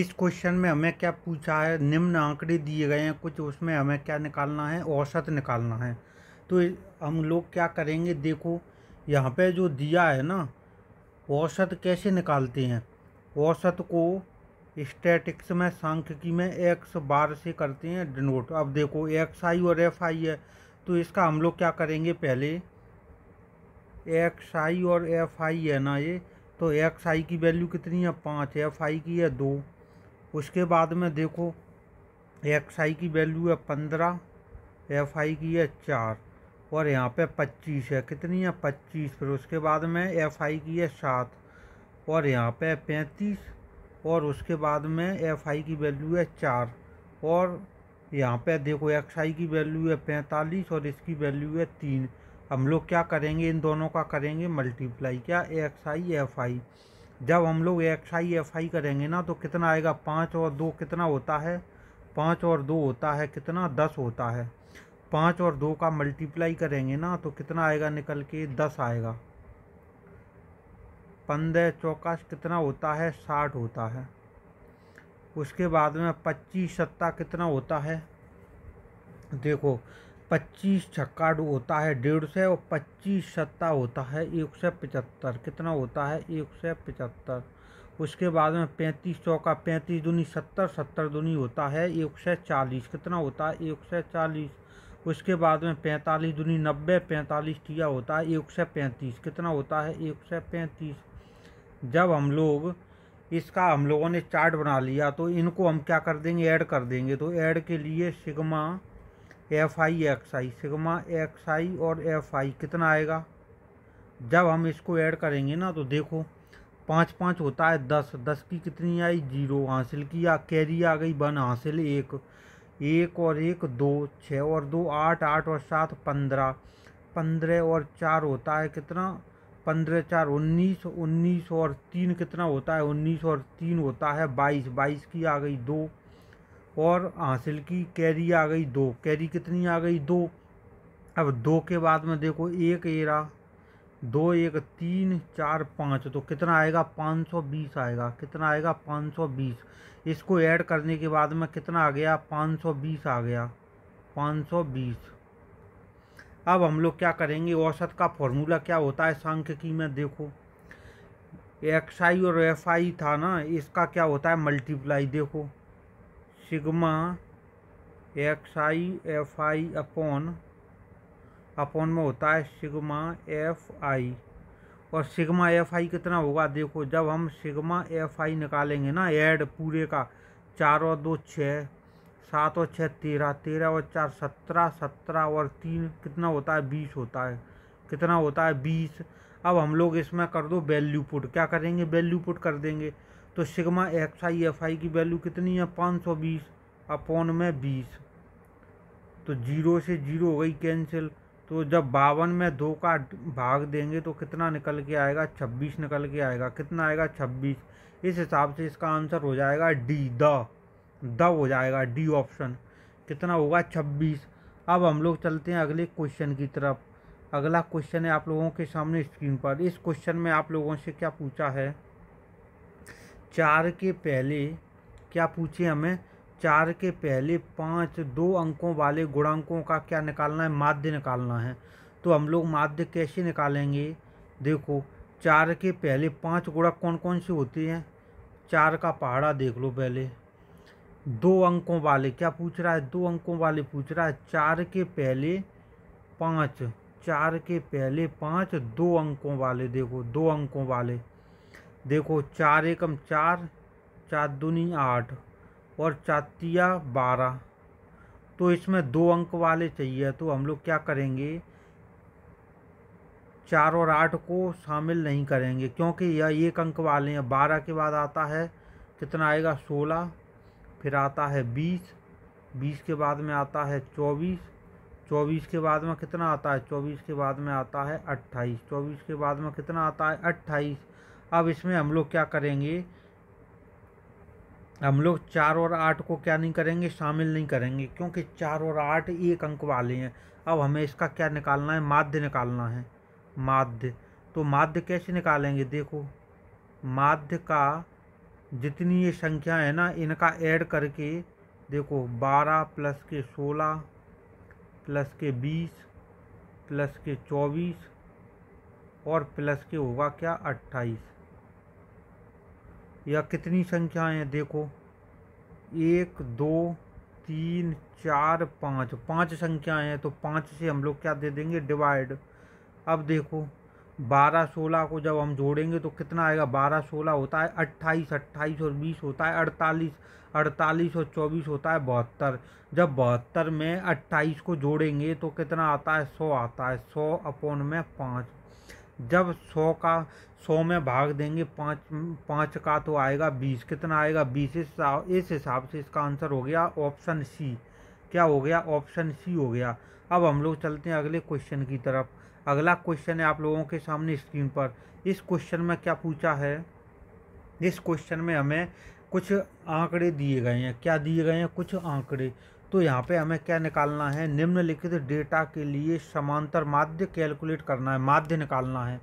इस क्वेश्चन में हमें क्या पूछा है निम्न आंकड़े दिए गए हैं कुछ उसमें हमें क्या निकालना है औसत निकालना है तो हम लोग क्या करेंगे देखो यहाँ पे जो दिया है ना औसत कैसे निकालते हैं औसत को स्टैटिक्स में सांख्यिकी में एक्स बार से करते हैं डिनोट अब देखो एक्स आई और एफ आई है तो इसका हम लोग क्या करेंगे पहले एक्स आई और एफ आई है ना ये तो एक्स आई की वैल्यू कितनी है पाँच एफ आई की है दो उसके बाद में देखो एक्स आई की वैल्यू है पंद्रह एफ आई की है चार और यहाँ पे पच्चीस है कितनी है पच्चीस फिर उसके बाद में एफ आई की है सात और यहाँ पे पैंतीस और उसके बाद में एफ आई की वैल्यू है चार और यहाँ पे देखो एक्स आई की वैल्यू है पैंतालीस और इसकी वैल्यू है तीन हम लोग क्या करेंगे इन दोनों का करेंगे मल्टीप्लाई क्या एक्स आई एफ आई जब हम लोग एक्स आई एफ आई करेंगे ना तो कितना आएगा पाँच और दो कितना होता है पाँच और दो होता है कितना दस होता है पाँच और दो का मल्टीप्लाई करेंगे ना तो कितना आएगा निकल के दस आएगा पंद्रह चौकाश कितना होता है साठ होता है उसके बाद में पच्चीस सत्ता कितना होता है देखो पच्चीस छक्का होता है डेढ़ सौ और पच्चीस सत्ता होता है एक सौ पचहत्तर कितना होता है एक सौ पचहत्तर उसके बाद में पैंतीस चौका पैंतीस दूनी सत्तर सत्तर दूनी होता है एक सौ चालीस कितना होता है एक सौ चालीस उसके बाद में पैंतालीस दूनी नब्बे पैंतालीस टिया होता है एक सौ पैंतीस कितना होता है एक सौ पैंतीस जब हम लोग इसका हम लोगों ने चार्ट बना लिया तो इनको हम क्या कर देंगे ऐड कर देंगे तो ऐड के लिए sigma F I X I sigma X I और एफ आई कितना आएगा जब हम इसको ऐड करेंगे ना तो देखो पाँच पाँच होता है दस दस की कितनी आई जीरो हासिल किया कैरी आ गई वन हासिल एक एक और एक दो छः और दो आठ आठ और सात पंद्रह पंद्रह और चार होता है कितना पंद्रह चार उन्नीस उन्नीस और तीन कितना होता है उन्नीस और तीन होता है बाईस बाईस की आ गई दो और हासिल की कैरी आ गई दो कैरी कितनी आ गई दो अब दो के बाद में देखो एक एरा दो एक तीन चार पाँच तो कितना आएगा पाँच सौ बीस आएगा कितना आएगा पाँच सौ बीस इसको ऐड करने के बाद में कितना आ गया पाँच सौ बीस आ गया पाँच सौ बीस अब हम लोग क्या करेंगे औसत का फॉर्मूला क्या होता है सांख्यिकी में देखो एक्स आई और एफ आई था ना इसका क्या होता है मल्टीप्लाई देखो sigma X I F I upon upon में होता है सिग्मा एफ आई और सिग्मा एफ आई कितना होगा देखो जब हम सिग्मा एफ आई निकालेंगे ना एड पूरे का चार और दो छः सात और छः तेरह तेरह और चार सत्रह सत्रह और तीन कितना होता है बीस होता है कितना होता है बीस अब हम लोग इसमें कर दो वैल्यू पुट क्या करेंगे वैल्यू पुट कर देंगे तो sigma X I F I की वैल्यू कितनी है पाँच सौ बीस अपॉन में बीस तो जीरो से जीरो हो गई कैंसिल तो जब बावन में दो का भाग देंगे तो कितना निकल के आएगा छब्बीस निकल के आएगा कितना आएगा छब्बीस इस हिसाब से इसका आंसर हो जाएगा डी द द हो जाएगा डी ऑप्शन कितना होगा छब्बीस अब हम लोग चलते हैं अगले क्वेश्चन की तरफ अगला क्वेश्चन है आप लोगों के सामने स्क्रीन पर इस क्वेश्चन में आप लोगों से क्या पूछा है चार के पहले क्या पूछे हमें चार के पहले पाँच दो अंकों वाले गुणांकों का क्या निकालना है माध्य निकालना है तो हम लोग माध्य कैसे निकालेंगे देखो चार के पहले पाँच गुणक कौन कौन से होते हैं चार का पहाड़ा देख लो पहले दो अंकों वाले क्या पूछ रहा है दो अंकों वाले पूछ रहा है चार के पहले पाँच चार के पहले पाँच दो अंकों वाले देखो दो अंकों वाले देखो चार एकम चार चार दूनी आठ और चातिया बारह तो इसमें दो अंक वाले चाहिए तो हम लोग क्या करेंगे चार और आठ को शामिल नहीं करेंगे क्योंकि यह एक अंक वाले हैं बारह के बाद आता है कितना आएगा सोलह फिर आता है बीस बीस के बाद में आता है चौबीस चौबीस के बाद में कितना आता है चौबीस के बाद में आता है अट्ठाईस चौबीस के बाद में कितना आता है अट्ठाईस अब इसमें हम लोग क्या करेंगे हम लोग चार और आठ को क्या नहीं करेंगे शामिल नहीं करेंगे क्योंकि चार और आठ एक अंक वाले हैं अब हमें इसका क्या निकालना है माध्य निकालना है माध्य तो माध्य कैसे निकालेंगे देखो माध्य का जितनी ये संख्या है ना इनका ऐड करके देखो बारह प्लस के सोलह प्लस के बीस प्लस के चौबीस और प्लस के होगा क्या अट्ठाईस या कितनी संख्याएं देखो एक दो तीन चार पाँच पाँच संख्याएं हैं तो पाँच से हम लोग क्या दे देंगे डिवाइड अब देखो बारह सोलह को जब हम जोड़ेंगे तो कितना आएगा बारह सोलह होता है अट्ठाईस अट्ठाईस और बीस होता है अड़तालीस अड़तालीस और चौबीस होता है बहत्तर जब बहत्तर में अट्ठाईस को जोड़ेंगे तो कितना आता है सौ आता है सौ अपॉन में पाँच जब सौ का सौ में भाग देंगे पाँच पाँच का तो आएगा बीस कितना आएगा बीस इस हिसाब से इसका आंसर हो गया ऑप्शन सी क्या हो गया ऑप्शन सी हो गया अब हम लोग चलते हैं अगले क्वेश्चन की तरफ अगला क्वेश्चन है आप लोगों के सामने स्क्रीन पर इस क्वेश्चन में क्या पूछा है इस क्वेश्चन में हमें कुछ आंकड़े दिए गए हैं क्या दिए गए हैं कुछ आंकड़े तो यहाँ पे हमें क्या निकालना है निम्नलिखित डेटा के लिए समांतर माध्य कैलकुलेट करना है माध्य निकालना है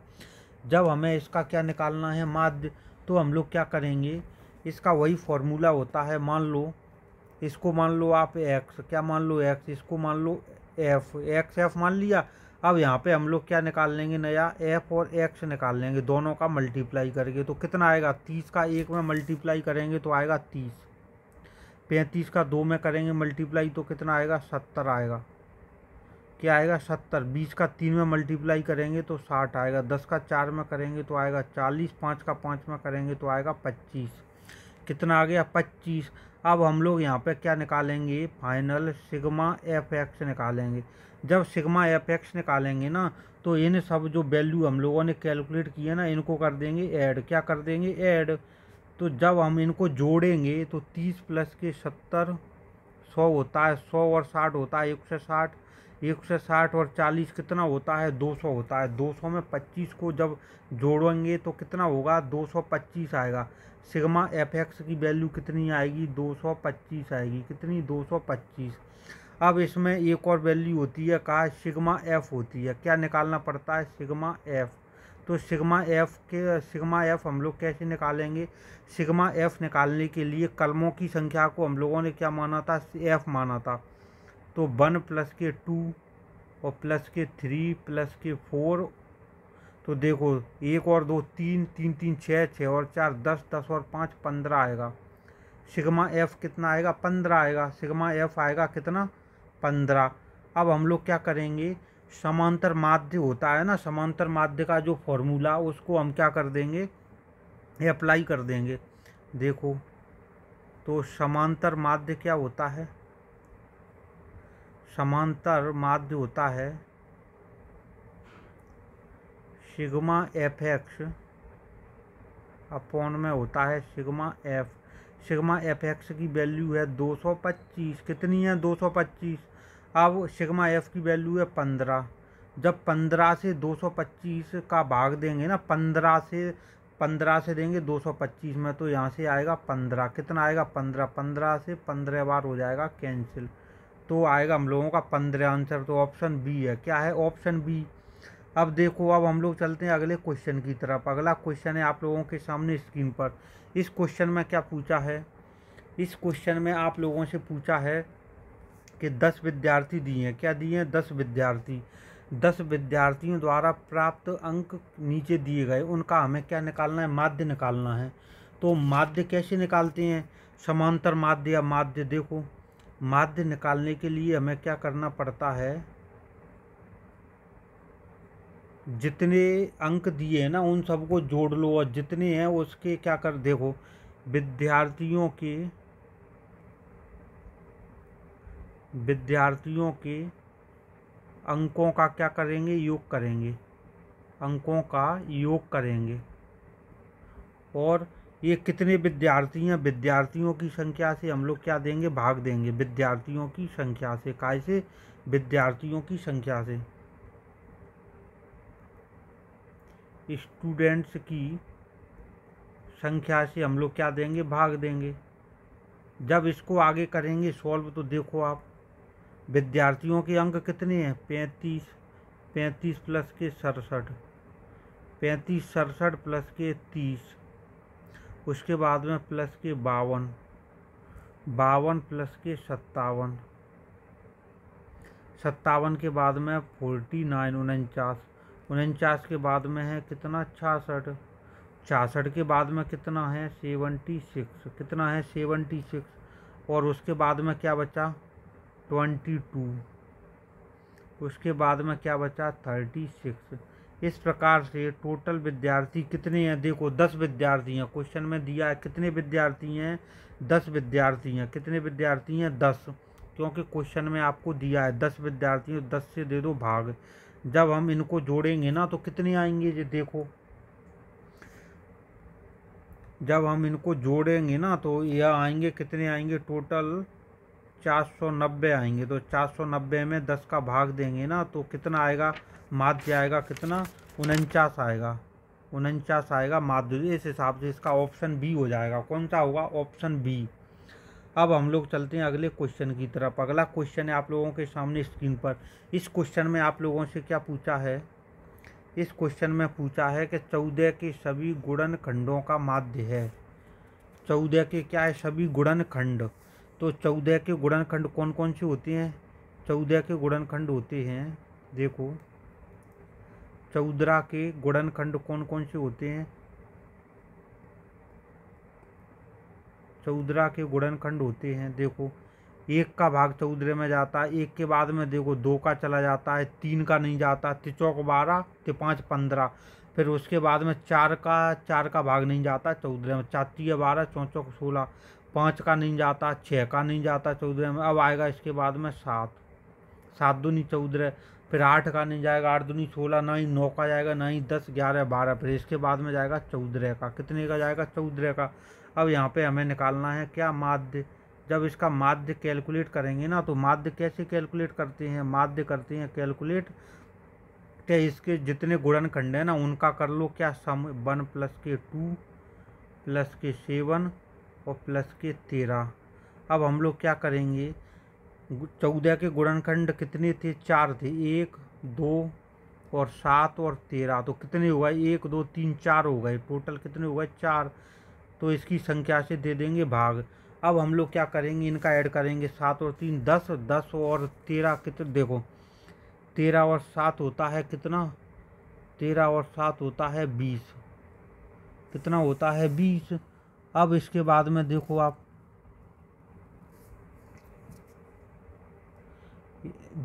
जब हमें इसका क्या निकालना है माध्य तो हम लोग क्या करेंगे इसका वही फॉर्मूला होता है मान लो इसको मान लो आप एक्स क्या मान लो एक्स इसको मान लो एफ एक्स एफ मान लिया अब यहाँ पे हम लोग क्या निकाल लेंगे नया एफ और एक्स निकाल लेंगे दोनों का मल्टीप्लाई करके तो कितना आएगा तीस का एक में मल्टीप्लाई करेंगे तो आएगा तीस पैंतीस का दो में करेंगे मल्टीप्लाई तो कितना आएगा सत्तर आएगा क्या आएगा सत्तर बीस का तीन में मल्टीप्लाई करेंगे तो साठ आएगा दस का चार में करेंगे तो आएगा चालीस पाँच का पाँच में करेंगे तो आएगा पच्चीस कितना आ गया पच्चीस अब हम लोग यहाँ पे क्या निकालेंगे फाइनल सिग्मा एफ एक्स निकालेंगे जब सिग्मा एफ एक्स निकालेंगे ना तो इन सब जो वैल्यू हम लोगों ने कैलकुलेट किया ना इनको कर देंगे ऐड क्या कर देंगे ऐड तो जब हम इनको जोड़ेंगे तो तीस प्लस के सत्तर सौ होता है सौ और साठ होता है एक सौ साठ एक सौ साठ और चालीस कितना होता है दो सौ होता है दो सौ में पच्चीस को जब जोड़ेंगे तो कितना होगा दो सौ पच्चीस आएगा सिग्मा एफ एक्स की वैल्यू कितनी आएगी दो सौ पच्चीस आएगी कितनी दो सौ पच्चीस अब इसमें एक और वैल्यू होती है कहा सिग्मा एफ होती है क्या निकालना पड़ता है सिग्मा एफ तो सिग्मा एफ के सिग्मा एफ हम लोग कैसे निकालेंगे सिग्मा एफ निकालने के लिए कलमों की संख्या को हम लोगों ने क्या माना था एफ माना था तो वन प्लस के टू और प्लस के थ्री प्लस के फोर तो देखो एक और दो तीन तीन तीन छः छः और चार दस दस और पाँच पंद्रह आएगा सिग्मा एफ कितना आएगा पंद्रह आएगा सिग्मा एफ आएगा कितना पंद्रह अब हम लोग क्या करेंगे समांतर माध्य होता है ना समांतर माध्य का जो फॉर्मूला उसको हम क्या कर देंगे अप्लाई कर देंगे देखो तो समांतर माध्य क्या होता है समांतर माध्य होता है सिग्मा एफ एक्स अपॉन में होता है sigma F sigma F X की वैल्यू है 225 कितनी है 225 अब हाँ, सिग्मा एफ की वैल्यू है पंद्रह जब पंद्रह से दो सौ पच्चीस का भाग देंगे ना पंद्रह से पंद्रह से देंगे दो सौ पच्चीस में तो यहाँ से आएगा पंद्रह कितना आएगा पंद्रह पंद्रह से पंद्रह बार हो जाएगा कैंसिल तो आएगा हम लोगों का पंद्रह आंसर तो ऑप्शन बी है क्या है ऑप्शन बी अब देखो अब हम लोग चलते हैं अगले क्वेश्चन की तरफ अगला क्वेश्चन है आप लोगों के सामने स्क्रीन पर इस क्वेश्चन में क्या पूछा है इस क्वेश्चन में आप लोगों से पूछा है के दस विद्यार्थी दिए हैं क्या दिए हैं दस विद्यार्थी दस विद्यार्थियों द्वारा प्राप्त अंक नीचे दिए गए उनका हमें क्या निकालना है माध्य निकालना है तो माध्य कैसे निकालते हैं समांतर माध्य या माध्य देखो माध्य निकालने के लिए हमें क्या करना पड़ता है जितने अंक दिए हैं ना उन सबको जोड़ लो और जितने हैं उसके क्या कर देखो विद्यार्थियों के विद्यार्थियों के अंकों का क्या करेंगे योग करेंगे अंकों का योग करेंगे और ये कितने विद्यार्थी हैं विद्यार्थियों की संख्या से हम लोग क्या देंगे भाग देंगे विद्यार्थियों की संख्या से काय से विद्यार्थियों की संख्या से स्टूडेंट्स की संख्या से हम लोग क्या देंगे भाग देंगे जब इसको आगे करेंगे सॉल्व तो देखो आप विद्यार्थियों के अंक कितने हैं पैंतीस पैंतीस प्लस के सड़सठ पैंतीस सड़सठ प्लस के तीस उसके बाद में प्लस के बावन बावन प्लस के सत्तावन सत्तावन के बाद में फोर्टी नाइन उनचास उनचास के बाद में है कितना छासठ छासठ के बाद में कितना है सेवेंटी सिक्स कितना है सेवेंटी सिक्स और उसके बाद में क्या बचा ट्वेंटी टू उसके बाद में क्या बचा थर्टी सिक्स इस प्रकार से टोटल विद्यार्थी कितने हैं देखो दस विद्यार्थी हैं क्वेश्चन में दिया है कितने विद्यार्थी हैं दस विद्यार्थी हैं कितने विद्यार्थी हैं दस क्योंकि क्वेश्चन में आपको दिया है दस विद्यार्थी दस से दे दो भाग जब हम इनको जोड़ेंगे ना तो कितने आएंगे ये देखो जब हम इनको जोड़ेंगे ना तो यह आएंगे कितने आएंगे टोटल 490 आएंगे तो 490 में 10 का भाग देंगे ना तो कितना आएगा माध्य आएगा कितना उनचास आएगा उनचास आएगा माध्य इस हिसाब से इसका ऑप्शन बी हो जाएगा कौन सा होगा ऑप्शन बी अब हम लोग चलते हैं अगले क्वेश्चन की तरफ अगला क्वेश्चन है आप लोगों के सामने स्क्रीन पर इस क्वेश्चन में आप लोगों से क्या पूछा है इस क्वेश्चन में पूछा है कि चौदह के सभी गुणन खंडों का माध्य है चौदह के क्या है सभी गुणन खंड तो चौदह के गुणनखंड कौन कौन से होते हैं चौदह के गुणनखंड होते हैं देखो चौदह के गुणनखंड कौन कौन से होते हैं चौदह के गुणनखंड होते हैं देखो एक का भाग चौदह में जाता है एक के बाद में देखो दो का चला जाता है तीन का नहीं जाता तिचौक तो बारह तिपाँच तो पंद्रह फिर उसके बाद में चार का चार का भाग नहीं जाता चौदह में चार तीय बारह चौचौक सोलह पाँच का नहीं जाता छः का नहीं जाता चौदह में अब आएगा इसके बाद में सात सात दूनी चौदह फिर आठ का नहीं जाएगा आठ दूनी सोलह ना ही नौ का जाएगा ना ही दस ग्यारह बारह फिर इसके बाद में जाएगा चौदह का कितने का जाएगा चौदह का अब यहाँ पे हमें निकालना है क्या माध्य जब इसका माध्य कैलकुलेट करेंगे ना तो माध्य कैसे कैलकुलेट करते हैं माध्य करते हैं कैलकुलेट क्या इसके जितने गुड़न खंड हैं ना उनका कर लो क्या सम वन प्लस के टू प्लस के सेवन और प्लस के तेरह अब हम लोग क्या करेंगे चौदह के गुणनखंड कितने थे चार थे एक दो और सात और तेरह तो कितने हो गए एक दो तीन चार हो गए टोटल कितने हो गए चार तो इसकी संख्या से दे देंगे भाग अब हम लोग क्या करेंगे इनका ऐड करेंगे सात और तीन दस दस और तेरह कितने देखो तेरह और सात होता है कितना तेरह और सात होता है बीस कितना होता है बीस अब इसके बाद में देखो आप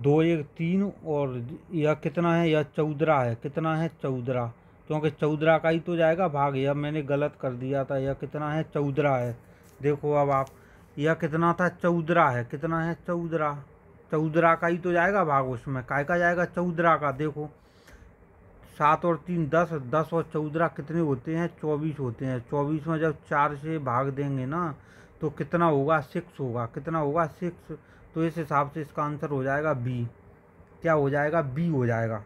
दो एक तीन और यह कितना है यह चौदरा है कितना है चौदरा क्योंकि चौदरा का ही तो जाएगा भाग यह मैंने गलत कर दिया था यह कितना है चौदरा है देखो अब आप यह कितना था चौदरा है कितना है चौदरा चौदरा का ही तो जाएगा भाग उसमें काय का जाएगा चौदरा का देखो सात और तीन दस दस और चौदह कितने होते हैं चौबीस होते हैं चौबीस में जब चार से भाग देंगे ना तो कितना होगा सिक्स होगा कितना होगा सिक्स तो इस हिसाब से इसका आंसर हो जाएगा बी क्या हो जाएगा बी हो जाएगा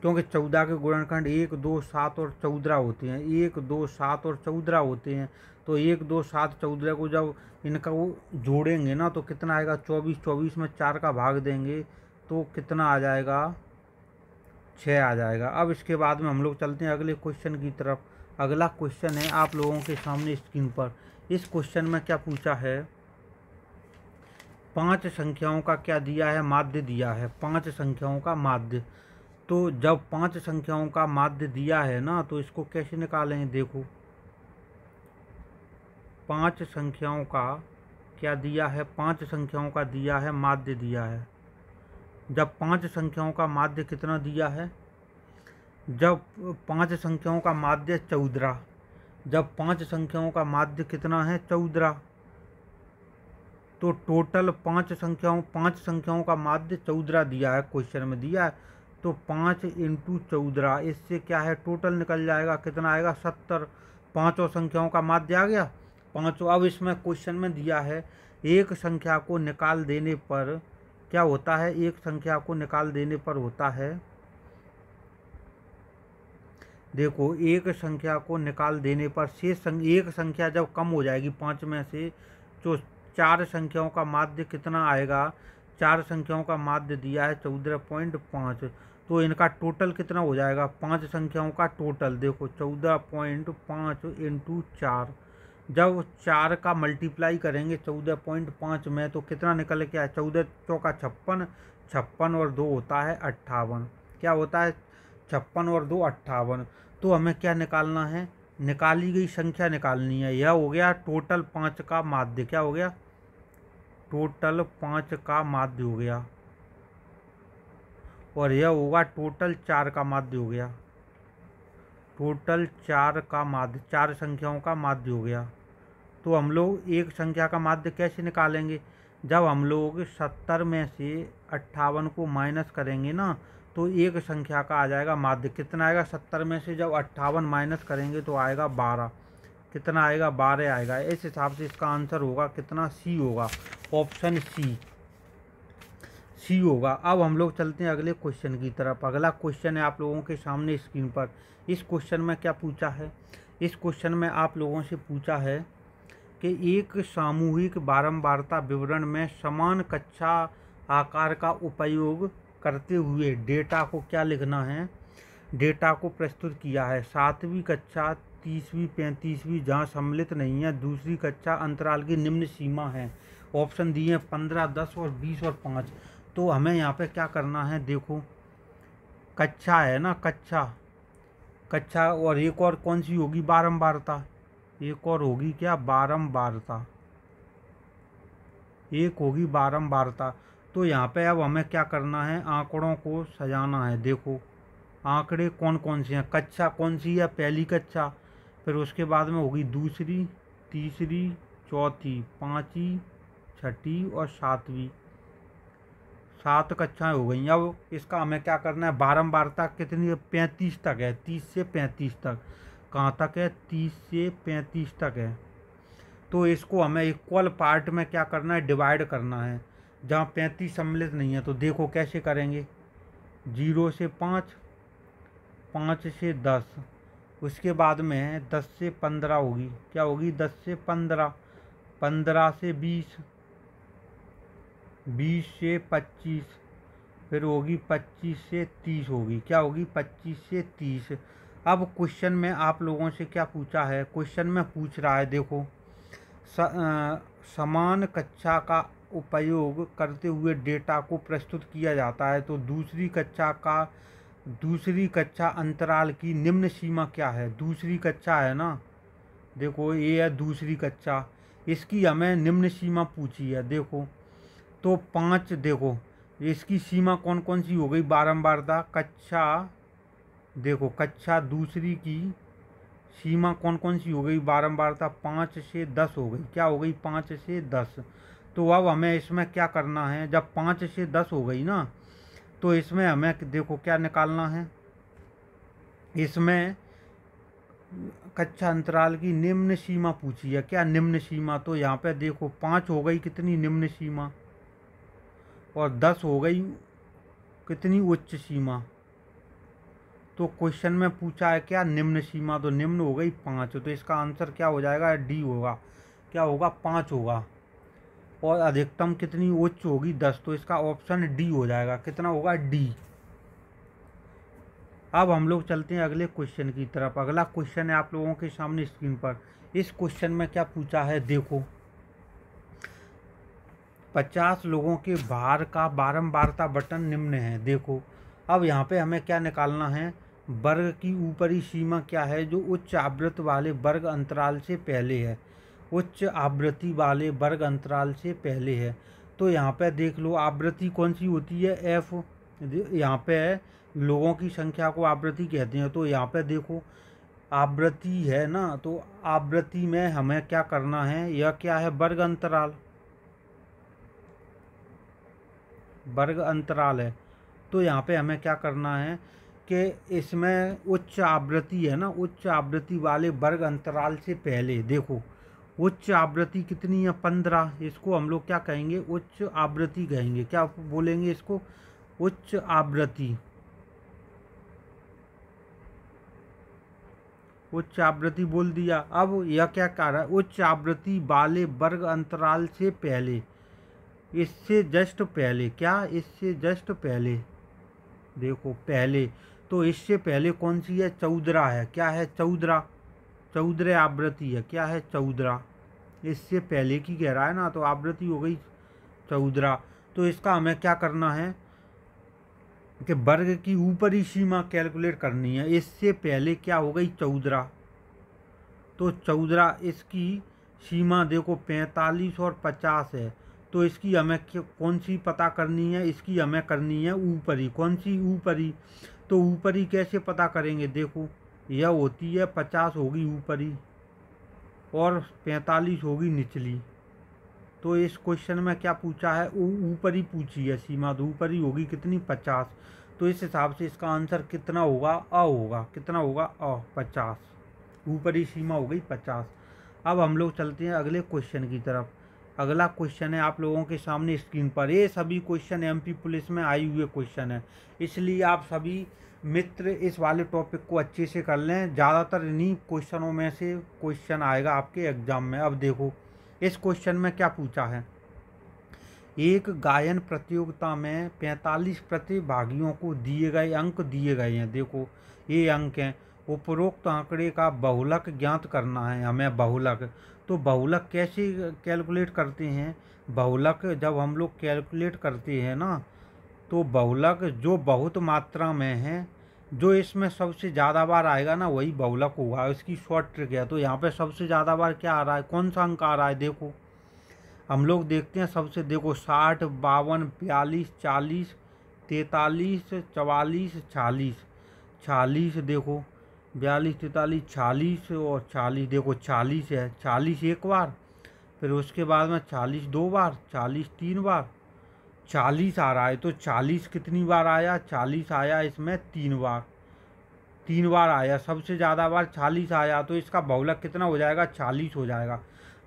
क्योंकि चौदह के गुणनखंड एक दो सात और चौदह होते हैं एक दो सात और चौदह होते हैं तो एक दो सात चौदह को जब इनका वो जोड़ेंगे ना तो कितना आएगा चौबीस चौबीस में चार का भाग देंगे तो कितना आ जाएगा छः आ जाएगा अब इसके बाद में हम लोग चलते हैं अगले क्वेश्चन की तरफ अगला क्वेश्चन है आप लोगों के सामने स्क्रीन पर इस क्वेश्चन में क्या पूछा है पांच संख्याओं का क्या दिया है माध्य दिया है पांच संख्याओं का माध्य तो जब पांच संख्याओं का माध्य दिया है ना तो इसको कैसे निकालें देखो पांच संख्याओं का क्या दिया है पांच संख्याओं का दिया है माध्य दिया है जब पांच संख्याओं का माध्य कितना दिया है जब पांच संख्याओं का माध्य चौदरा जब पांच संख्याओं का माध्य कितना है चौदरा तो टोटल पांच संख्याओं पांच संख्याओं का माध्य चौदरा दिया है क्वेश्चन में दिया है तो पाँच इंटू चौदरा इससे क्या है टोटल निकल जाएगा कितना आएगा सत्तर पाँचों संख्याओं का माध्य आ गया पाँचों अब इसमें क्वेश्चन में दिया है एक संख्या को निकाल देने पर क्या होता है एक संख्या को निकाल देने पर होता है देखो एक संख्या को निकाल देने पर शेष संग, एक संख्या जब कम हो जाएगी पाँच में से तो चार संख्याओं का माध्य कितना आएगा चार संख्याओं का माध्य दिया है चौदह पॉइंट पाँच तो इनका टोटल कितना हो जाएगा पांच संख्याओं का टोटल देखो चौदह पॉइंट पाँच इंटू चार जब चार का मल्टीप्लाई करेंगे चौदह पॉइंट पाँच में तो कितना निकल के आया चौदह चौका छप्पन छप्पन और दो होता है अट्ठावन क्या होता है छप्पन और दो अट्ठावन तो हमें क्या निकालना है निकाली गई संख्या निकालनी है यह हो गया टोटल पाँच का माध्य क्या हो गया टोटल पाँच का माध्य हो गया और यह होगा टोटल चार का माध्य हो गया टोटल चार का माध्य चार संख्याओं का माध्य हो गया तो हम लोग एक संख्या का माध्य कैसे निकालेंगे जब हम लोग सत्तर में से अट्ठावन को माइनस करेंगे ना तो एक संख्या का आ जाएगा माध्य कितना आएगा सत्तर में से जब अट्ठावन माइनस करेंगे तो आएगा बारह कितना आएगा बारह आएगा इस हिसाब से इसका आंसर होगा कितना सी होगा ऑप्शन सी सी होगा अब हम लोग चलते हैं अगले क्वेश्चन की तरफ अगला क्वेश्चन है आप लोगों के सामने स्क्रीन पर इस क्वेश्चन में क्या पूछा है इस क्वेश्चन में आप लोगों से पूछा है कि एक सामूहिक बारंबारता विवरण में समान कक्षा आकार का उपयोग करते हुए डेटा को क्या लिखना है डेटा को प्रस्तुत किया है सातवीं कक्षा तीसवीं पैंतीसवीं जहाँ सम्मिलित नहीं है दूसरी कक्षा अंतराल की निम्न सीमा है ऑप्शन दिए हैं पंद्रह दस और बीस और पाँच तो हमें यहाँ पे क्या करना है देखो कक्षा है ना कक्षा कच्चा और एक और कौन सी होगी बारंबारता एक और होगी क्या बारंबारता एक होगी बारंबारता तो यहाँ पे अब हमें क्या करना है आंकड़ों को सजाना है देखो आंकड़े कौन कौन से हैं कच्चा कौन सी है पहली कच्चा फिर उसके बाद में होगी दूसरी तीसरी चौथी पांचवी छठी और सातवीं सात कक्षाएं हो गई अब इसका हमें क्या करना है तक कितनी पैंतीस तक है तीस से पैंतीस तक कहाँ तक है तीस से पैंतीस तक है तो इसको हमें इक्वल पार्ट में क्या करना है डिवाइड करना है जहाँ पैंतीस सम्मिलित नहीं है तो देखो कैसे करेंगे जीरो से पाँच पाँच से दस उसके बाद में दस से पंद्रह होगी क्या होगी दस से पंद्रह पंद्रह से बीस बीस से पच्चीस फिर होगी पच्चीस से तीस होगी क्या होगी पच्चीस से तीस अब क्वेश्चन में आप लोगों से क्या पूछा है क्वेश्चन में पूछ रहा है देखो स, आ, समान कक्षा का उपयोग करते हुए डेटा को प्रस्तुत किया जाता है तो दूसरी कक्षा का दूसरी कक्षा अंतराल की निम्न सीमा क्या है दूसरी कक्षा है ना देखो ये है दूसरी कक्षा इसकी हमें निम्न सीमा पूछी है देखो तो पाँच देखो इसकी सीमा कौन कौन सी हो गई था कक्षा देखो कक्षा दूसरी की सीमा कौन कौन सी हो गई था पाँच से दस हो गई क्या हो गई पाँच से दस तो अब हमें इसमें क्या करना है जब पाँच से दस हो गई ना तो इसमें हमें देखो क्या निकालना है इसमें कक्षा अंतराल की निम्न सीमा पूछी है क्या निम्न सीमा तो यहाँ पे देखो पाँच हो गई कितनी निम्न सीमा और दस हो गई कितनी उच्च सीमा तो क्वेश्चन में पूछा है क्या निम्न सीमा तो निम्न हो गई पाँच तो इसका आंसर क्या हो जाएगा डी होगा क्या होगा पाँच होगा और अधिकतम कितनी उच्च होगी दस तो इसका ऑप्शन डी हो जाएगा कितना होगा डी अब हम लोग चलते हैं अगले क्वेश्चन की तरफ अगला क्वेश्चन है आप लोगों के सामने स्क्रीन पर इस क्वेश्चन में क्या पूछा है देखो पचास लोगों के भार का बारंबारता बटन निम्न है देखो अब यहाँ पे हमें क्या निकालना है वर्ग की ऊपरी सीमा क्या है जो उच्च आवृत्त वाले वर्ग अंतराल से पहले है उच्च आवृत्ति वाले वर्ग अंतराल से पहले है तो यहाँ पे देख लो आवृत्ति कौन सी होती है एफ यहाँ पे लोगों की संख्या को आवृत्ति कहते हैं तो यहाँ पे देखो आवृत्ति है ना तो आवृत्ति में हमें क्या करना है यह क्या है वर्ग अंतराल वर्ग अंतराल है तो यहाँ पे हमें क्या करना है कि इसमें उच्च आवृत्ति है ना उच्च आवृत्ति वाले वर्ग अंतराल से पहले देखो उच्च आवृत्ति कितनी है पंद्रह इसको हम लोग क्या कहेंगे उच्च आवृत्ति कहेंगे क्या बोलेंगे इसको उच्च आवृत्ति उच्च आवृत्ति बोल दिया अब यह क्या कह रहा है उच्च आवृत्ति वाले वर्ग अंतराल से पहले इससे जस्ट पहले क्या इससे जस्ट पहले देखो पहले तो इससे पहले कौन सी है चौदरा है क्या है चौदरा चौदह आवृत्ति है क्या है चौदरा इससे पहले की कह रहा है ना तो आवृत्ति हो गई चौदरा तो इसका हमें क्या करना है कि वर्ग की ऊपरी सीमा कैलकुलेट करनी है इससे पहले क्या हो गई चौदरा तो चौदरा इसकी सीमा देखो पैंतालीस और पचास है तो इसकी हमें कौन सी पता करनी है इसकी हमें करनी है ऊपरी कौन सी ऊपरी तो ऊपरी कैसे पता करेंगे देखो यह होती है पचास होगी ऊपरी और पैंतालीस होगी निचली तो इस क्वेश्चन में क्या पूछा है ऊपरी पूछी है सीमा तो ऊपरी होगी कितनी पचास तो इस हिसाब से इसका आंसर कितना होगा अ होगा कितना होगा अ पचास ऊपरी सीमा हो गई पचास अब हम लोग चलते हैं अगले क्वेश्चन की तरफ अगला क्वेश्चन है आप लोगों के सामने स्क्रीन पर ये सभी क्वेश्चन एमपी पुलिस में आए हुए क्वेश्चन है इसलिए आप सभी मित्र इस वाले टॉपिक को अच्छे से कर लें ज़्यादातर इन्हीं क्वेश्चनों में से क्वेश्चन आएगा आपके एग्जाम में अब देखो इस क्वेश्चन में क्या पूछा है एक गायन प्रतियोगिता में पैंतालीस प्रतिभागियों को दिए गए अंक दिए गए हैं देखो ये अंक हैं उपरोक्त आंकड़े का बहुलक ज्ञात करना है हमें बहुलक तो बहुलक कैसे कैलकुलेट करते हैं बहुलक जब हम लोग कैलकुलेट करते हैं ना तो बहुलक जो बहुत मात्रा में है जो इसमें सबसे ज़्यादा बार आएगा ना वही बहुलक होगा इसकी शॉर्ट ट्रिक है तो यहाँ पे सबसे ज़्यादा बार क्या आ रहा है कौन सा अंक आ रहा है देखो हम लोग देखते हैं सबसे देखो साठ बावन बयालीस चालीस तैतालीस चवालीस चालीस चालीस देखो बयालीस तैतालीस चालीस और चालीस देखो चालीस है चालीस एक बार फिर उसके बाद में चालीस दो बार चालीस तीन बार चालीस आ रहा है तो चालीस कितनी बार आया चालीस आया इसमें तीन बार तीन बार आया सबसे ज़्यादा बार चालीस आया तो इसका बहुलक कितना हो जाएगा चालीस हो जाएगा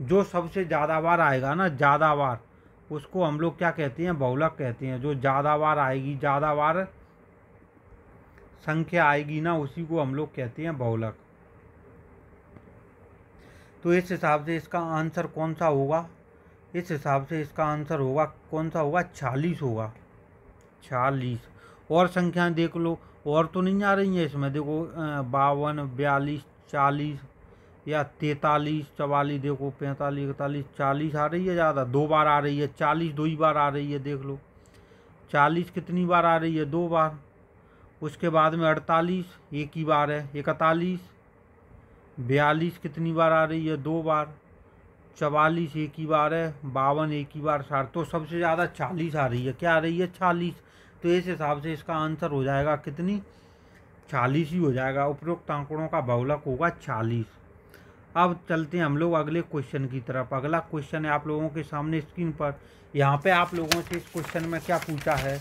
जो सबसे ज़्यादा बार आएगा ना ज़्यादा बार उसको हम लोग क्या कहते हैं बहुलक कहते हैं जो ज़्यादा बार आएगी ज़्यादा बार संख्या आएगी ना उसी को हम लोग कहते हैं बहुलक तो इस हिसाब से इसका आंसर कौन सा होगा इस हिसाब से इसका आंसर होगा कौन सा होगा चालीस होगा चालीस और संख्याएं देख लो और तो नहीं आ रही हैं इसमें देखो बावन बयालीस चालीस या तैतालीस चवालीस देखो पैंतालीस इकतालीस चालीस आ रही है ज़्यादा दो बार आ रही है चालीस दो ही बार आ रही है देख लो चालीस कितनी बार आ रही है दो बार उसके बाद में अड़तालीस एक ही बार है इकतालीस बयालीस कितनी बार आ रही है दो बार चवालीस एक ही बार है बावन एक ही बार साठ तो सबसे ज़्यादा चालीस आ रही है क्या आ रही है चालीस तो इस हिसाब से इसका आंसर हो जाएगा कितनी चालीस ही हो जाएगा उपरोक्त आंकड़ों का बहुलक होगा चालीस अब चलते हैं हम लोग अगले क्वेश्चन की तरफ अगला क्वेश्चन है आप लोगों के सामने स्क्रीन पर यहाँ पे आप लोगों से इस क्वेश्चन में क्या पूछा है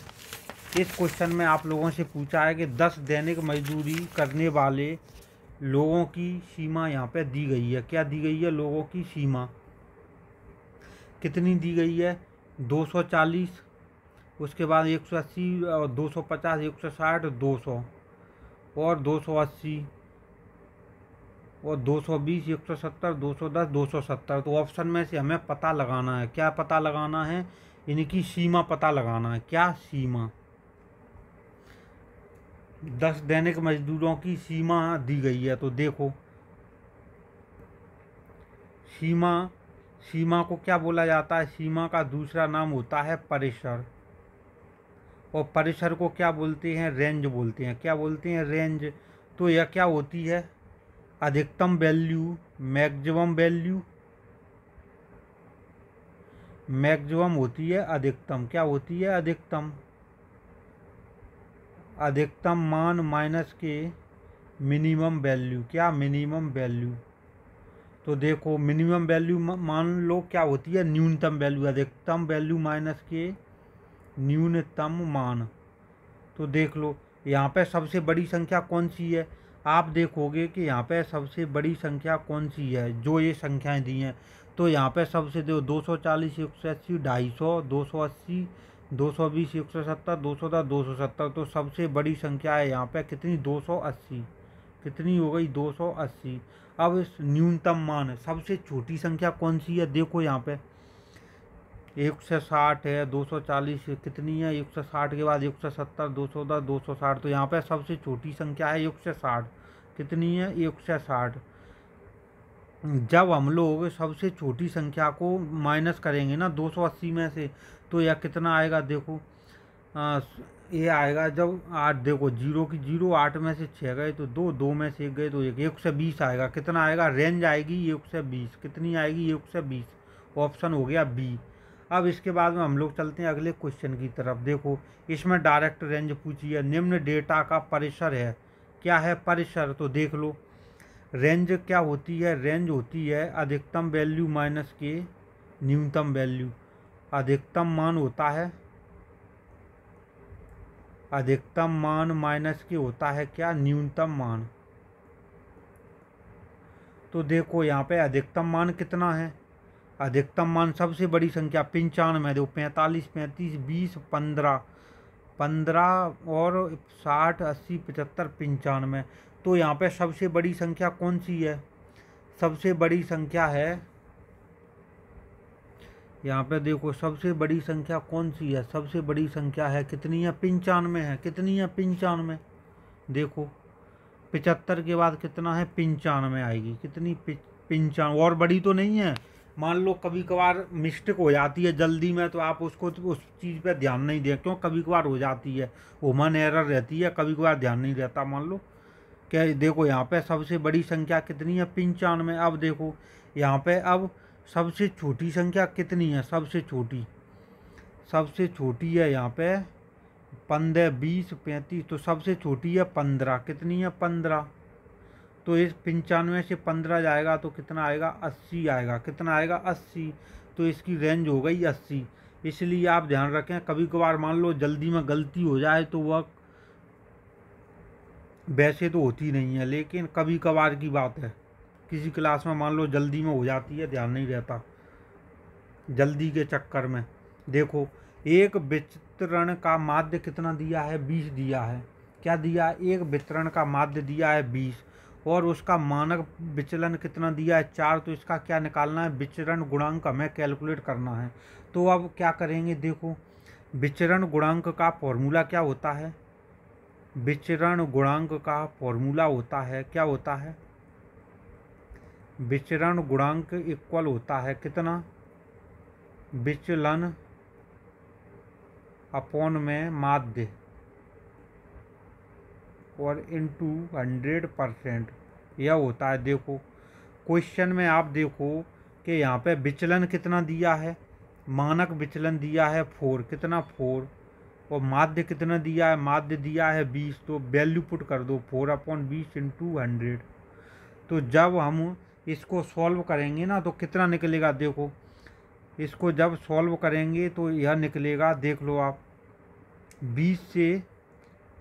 इस क्वेश्चन में आप लोगों से पूछा है कि दस दैनिक मजदूरी करने वाले लोगों की सीमा यहाँ पे दी गई है क्या दी गई है लोगों की सीमा कितनी दी गई है 240 उसके बाद 180 और 250 160 200 और 280 और 220 170 210 270 तो ऑप्शन में से हमें पता लगाना है क्या पता लगाना है इनकी सीमा पता लगाना है क्या सीमा दस दैनिक मजदूरों की सीमा दी गई है तो देखो सीमा सीमा को क्या बोला जाता है सीमा का दूसरा नाम होता है परिसर और परिसर को क्या बोलते हैं रेंज बोलते हैं क्या बोलते हैं रेंज तो यह क्या होती है अधिकतम वैल्यू मैक्सिमम वैल्यू मैक्सिमम होती है अधिकतम क्या होती है अधिकतम अधिकतम मान माइनस के मिनिमम वैल्यू क्या मिनिमम वैल्यू तो देखो मिनिमम वैल्यू मान लो क्या होती है न्यूनतम वैल्यू अधिकतम वैल्यू माइनस के न्यूनतम मान तो देख लो यहाँ पे सबसे बड़ी संख्या कौन सी है आप देखोगे कि यहाँ पे सबसे बड़ी संख्या कौन सी है जो ये संख्याएं दी हैं तो यहाँ पे सबसे दो दो सौ चालीस एक सौ अस्सी ढाई सौ दो सौ अस्सी दो सौ बीस एक सौ सत्तर दो सौ दस दो सौ सत्तर तो सबसे बड़ी संख्या है यहाँ पे कितनी दो सौ अस्सी कितनी हो गई दो सौ अस्सी अब इस न्यूनतम मान सबसे छोटी संख्या कौन सी है देखो यहाँ पे एक सौ साठ है दो सौ चालीस कितनी है एक सौ साठ के बाद एक सौ सत्तर दो सौ दस दो सौ साठ तो यहाँ पे सबसे छोटी संख्या है एक सौ साठ कितनी है एक सौ साठ जब हम लोग सबसे छोटी संख्या को माइनस करेंगे ना दो सौ अस्सी में से तो यह कितना आएगा देखो ये आएगा जब आठ देखो जीरो की जीरो आठ में से छः गए तो दो दो में से एक गए तो एक एक सौ बीस आएगा कितना आएगा रेंज आएगी एक सौ बीस कितनी आएगी एक सौ बीस ऑप्शन हो गया बी अब इसके बाद में हम लोग चलते हैं अगले क्वेश्चन की तरफ देखो इसमें डायरेक्ट रेंज पूछी है निम्न डेटा का परिसर है क्या है परिसर तो देख लो रेंज क्या होती है रेंज होती है अधिकतम वैल्यू माइनस के न्यूनतम वैल्यू अधिकतम मान होता है अधिकतम मान माइनस के होता है क्या न्यूनतम मान तो देखो यहाँ पे अधिकतम मान कितना है अधिकतम मान सबसे बड़ी संख्या पंचानवे दो पैंतालीस पैंतीस बीस पंद्रह पंद्रह और साठ अस्सी पचहत्तर पंचानवे तो यहाँ पे सबसे बड़ी संख्या कौन सी है सबसे बड़ी संख्या है यहाँ पे देखो सबसे बड़ी संख्या कौन सी है सबसे बड़ी संख्या है कितनी है पंचानवे है कितनी है पंचानवे देखो पिचहत्तर के बाद कितना है पंचानवे आएगी कितनी पंचान और बड़ी तो नहीं है मान लो कभी कभार मिस्टेक हो जाती है जल्दी में तो आप उसको तो उस चीज़ पे ध्यान नहीं दें क्यों कभी कभार हो जाती है ओमन एरर रहती है कभी कभार ध्यान नहीं रहता मान लो क्या देखो यहाँ पे सबसे बड़ी संख्या कितनी है पंचानवे अब देखो यहाँ पे अब सबसे छोटी संख्या कितनी है सबसे छोटी सबसे छोटी है यहाँ पे पंद्रह बीस पैंतीस तो सबसे छोटी है पंद्रह कितनी है पंद्रह तो इस पंचानवे से पंद्रह जाएगा तो कितना आएगा अस्सी आएगा कितना आएगा अस्सी तो इसकी रेंज हो गई अस्सी इसलिए आप ध्यान रखें कभी कभार मान लो जल्दी में गलती हो जाए तो वह वैसे तो होती नहीं है लेकिन कभी कभार की बात है किसी क्लास में मान लो जल्दी में हो जाती है ध्यान नहीं रहता जल्दी के चक्कर में देखो एक वितरण का माध्य कितना दिया है बीस दिया है क्या दिया एक वितरण का माध्य दिया है बीस और उसका मानक विचलन कितना दिया है चार तो इसका क्या निकालना है विचरण गुणांक हमें कैलकुलेट करना है तो अब क्या करेंगे देखो विचरण गुणांक का फॉर्मूला क्या होता है विचरण गुणांक का फॉर्मूला होता है क्या होता है विचरण गुणांक इक्वल होता है कितना विचलन अपॉन में माध्य और इनटू हंड्रेड परसेंट यह होता है देखो क्वेश्चन में आप देखो कि यहाँ पे विचलन कितना दिया है मानक विचलन दिया है फोर कितना फोर और माध्य कितना दिया है माध्य दिया है बीस तो वैल्यू पुट कर दो फोर अपॉन बीस इंटू हंड्रेड तो जब हम इसको सॉल्व करेंगे ना तो कितना निकलेगा देखो इसको जब सॉल्व करेंगे तो यह निकलेगा देख लो आप बीस से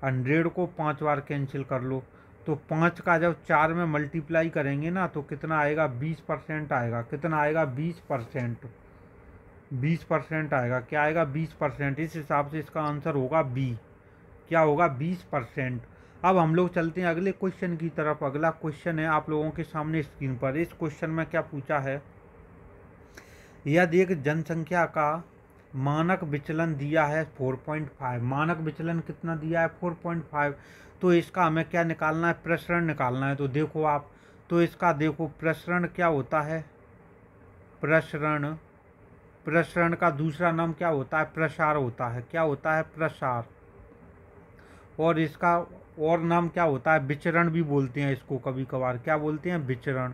हंड्रेड को पाँच बार कैंसिल कर लो तो पाँच का जब चार में मल्टीप्लाई करेंगे ना तो कितना आएगा बीस परसेंट आएगा कितना आएगा बीस परसेंट बीस परसेंट आएगा क्या आएगा बीस परसेंट इस हिसाब से इसका आंसर होगा बी क्या होगा बीस परसेंट अब हम लोग चलते हैं अगले क्वेश्चन की तरफ अगला क्वेश्चन है आप लोगों के सामने स्क्रीन पर इस क्वेश्चन में क्या पूछा है यदि एक जनसंख्या का मानक विचलन दिया है 4.5 मानक विचलन कितना दिया है 4.5 तो इसका हमें क्या निकालना है प्रसरण निकालना है तो देखो आप तो इसका देखो प्रसरण क्या होता है प्रसरण प्रसरण का दूसरा नाम क्या होता है प्रसार होता है क्या होता है प्रसार और इसका और नाम क्या होता है विचरण भी बोलते हैं इसको कभी कभार क्या बोलते हैं विचरण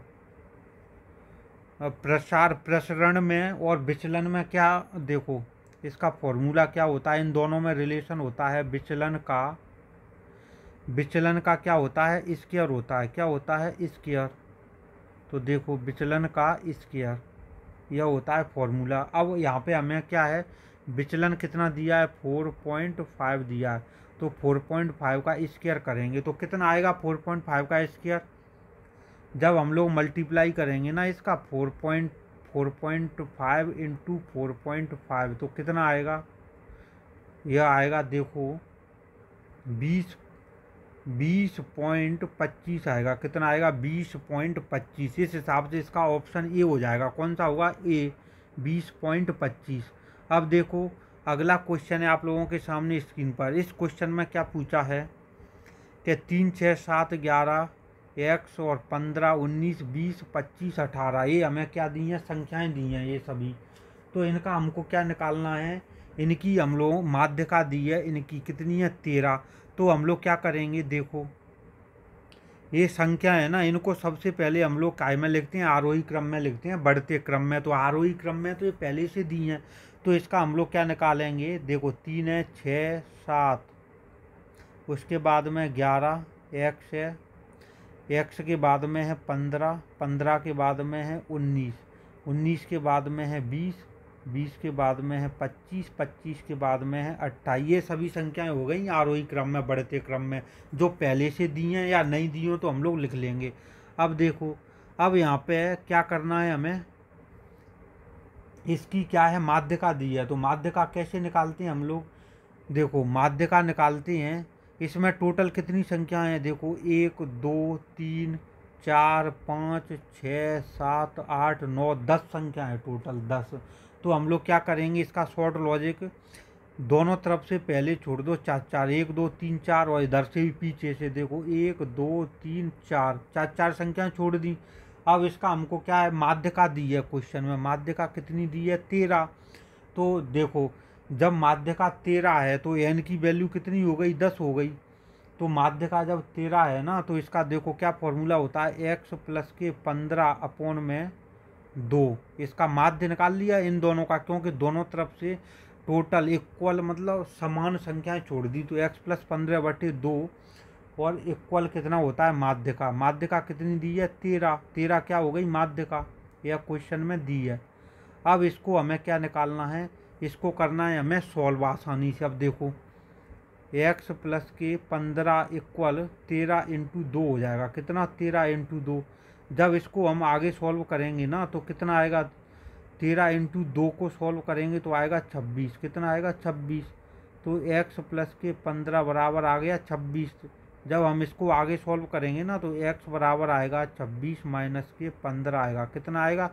प्रसार प्रसरण में और विचलन में क्या देखो इसका फॉर्मूला क्या होता है इन दोनों में रिलेशन होता है विचलन का विचलन का क्या होता है स्केयर होता है क्या होता है स्केयर तो देखो विचलन का स्केयर यह होता है फॉर्मूला अब यहाँ पे हमें क्या है विचलन कितना दिया है फोर पॉइंट फाइव दिया है तो 4.5 का स्क्वायर करेंगे तो कितना आएगा 4.5 का स्क्वायर जब हम लोग मल्टीप्लाई करेंगे ना इसका 4.4.5 five into four point five तो कितना आएगा यह आएगा देखो बीस बीस पॉइंट पच्चीस आएगा कितना आएगा बीस पॉइंट पच्चीस इस हिसाब से इसका ऑप्शन ए हो जाएगा कौन सा होगा ए बीस पॉइंट पच्चीस अब देखो अगला क्वेश्चन है आप लोगों के सामने स्क्रीन पर इस क्वेश्चन में क्या पूछा है कि तीन छः सात ग्यारह एक्स और पंद्रह उन्नीस बीस पच्चीस अठारह ये हमें क्या दी हैं संख्याएं दी हैं ये सभी तो इनका हमको क्या निकालना है इनकी हम लोग माध्यिका दी है इनकी कितनी है तेरह तो हम लोग क्या करेंगे देखो ये संख्या है ना इनको सबसे पहले हम लोग काय में लिखते हैं आरोही क्रम में लिखते हैं बढ़ते क्रम में तो आरोही क्रम में तो ये पहले से दी हैं तो इसका हम लोग क्या निकालेंगे देखो तीन है छः सात उसके बाद में ग्यारह एक्स है एक्स के बाद में है पंद्रह पंद्रह के बाद में है उन्नीस उन्नीस के बाद में है बीस बीस के बाद में है पच्चीस पच्चीस के बाद में है अट्ठाईस ये सभी संख्याएं हो गई आरोही क्रम में बढ़ते क्रम में जो पहले से दी हैं या नहीं दी हो तो हम लोग लिख लेंगे अब देखो अब यहाँ पे क्या करना है हमें इसकी क्या है माध्यका दी है तो माध्यका कैसे निकालते हैं हम लोग देखो माध्यका निकालते हैं इसमें टोटल कितनी संख्याएं हैं देखो एक दो तीन चार पाँच छः सात आठ नौ दस संख्या है टोटल दस तो हम लोग क्या करेंगे इसका शॉर्ट लॉजिक दोनों तरफ से पहले छोड़ दो चार चार एक दो तीन चार और इधर से भी पीछे से देखो एक दो तीन चार चार चार संख्याएं छोड़ दी अब इसका हमको क्या है का दी है क्वेश्चन में का कितनी दी है तेरह तो देखो जब का तेरह है तो एन की वैल्यू कितनी हो गई दस हो गई तो का जब तेरह है ना तो इसका देखो क्या फॉर्मूला होता है एक्स प्लस के पंद्रह अपोन में दो इसका माध्य निकाल लिया इन दोनों का क्योंकि दोनों तरफ से टोटल इक्वल मतलब समान संख्याएं छोड़ दी तो एक्स प्लस पंद्रह बटे दो और इक्वल कितना होता है माध्य का माध्य का कितनी दी है तेरह तेरह क्या हो गई माध्य का यह क्वेश्चन में दी है अब इसको हमें क्या निकालना है इसको करना है हमें सॉल्व आसानी से अब देखो एक्स प्लस के पंद्रह इक्वल तेरह इंटू दो हो जाएगा कितना तेरह इंटू दो जब इसको हम आगे सॉल्व करेंगे ना तो कितना आएगा तेरह इंटू दो को सॉल्व करेंगे तो आएगा छब्बीस कितना आएगा छब्बीस तो एक्स प्लस के पंद्रह बराबर आ गया छब्बीस जब हम इसको आगे सॉल्व करेंगे ना तो एक्स बराबर आएगा छब्बीस माइनस के पंद्रह आएगा कितना आएगा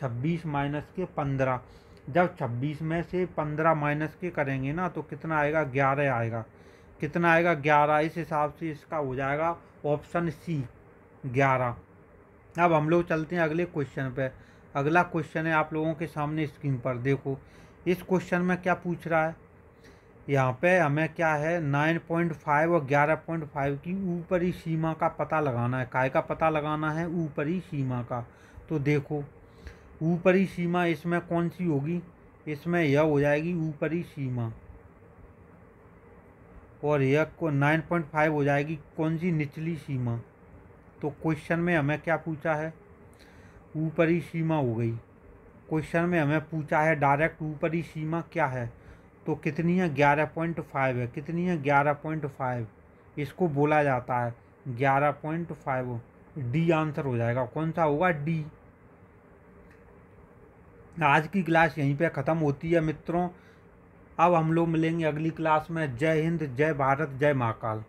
छब्बीस माइनस के पंद्रह जब छब्बीस में से पंद्रह माइनस के करेंगे ना तो कितना आएगा ग्यारह आएगा कितना आएगा ग्यारह इस हिसाब से इसका हो जाएगा ऑप्शन सी ग्यारह अब हम लोग चलते हैं अगले क्वेश्चन पे अगला क्वेश्चन है आप लोगों के सामने स्क्रीन पर देखो इस क्वेश्चन में क्या पूछ रहा है यहाँ पे हमें क्या है नाइन पॉइंट फाइव और ग्यारह पॉइंट फाइव की ऊपरी सीमा का पता लगाना है काय का पता लगाना है ऊपरी सीमा का तो देखो ऊपरी सीमा इसमें कौन सी होगी इसमें यह हो जाएगी ऊपरी सीमा और यह को नाइन पॉइंट फाइव हो जाएगी कौन सी निचली सीमा तो क्वेश्चन में हमें क्या पूछा है ऊपरी सीमा हो गई क्वेश्चन में हमें पूछा है डायरेक्ट ऊपरी सीमा क्या है तो कितनी है ग्यारह पॉइंट फाइव है कितनी है ग्यारह पॉइंट फाइव इसको बोला जाता है ग्यारह पॉइंट फाइव डी आंसर हो जाएगा कौन सा होगा डी आज की क्लास यहीं पे ख़त्म होती है मित्रों अब हम लोग मिलेंगे अगली क्लास में जय हिंद जय भारत जय महाकाल